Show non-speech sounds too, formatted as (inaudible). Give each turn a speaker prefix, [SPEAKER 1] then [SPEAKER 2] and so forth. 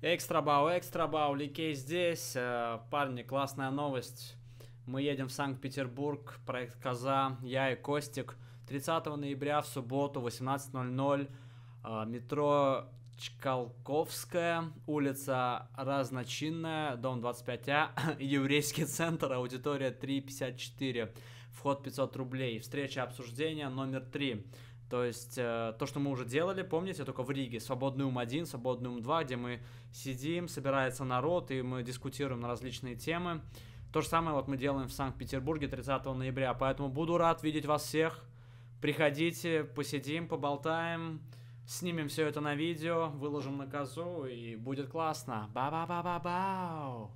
[SPEAKER 1] Экстра бау, экстра бау, Ликей здесь. Э, парни, классная новость. Мы едем в Санкт-Петербург, проект Коза, я и Костик. 30 ноября в субботу 18.00 э, метро Чкалковская, улица Разночинная, дом 25А, (coughs) еврейский центр, аудитория 354, вход 500 рублей. Встреча обсуждения номер 3. То есть э, то, что мы уже делали, помните, только в Риге, Свободный ум 1, Свободный ум 2, где мы сидим, собирается народ, и мы дискутируем на различные темы. То же самое вот мы делаем в Санкт-Петербурге 30 ноября, поэтому буду рад видеть вас всех. Приходите, посидим, поболтаем, снимем все это на видео, выложим на козу, и будет классно. Ба-ба-ба-ба-бау!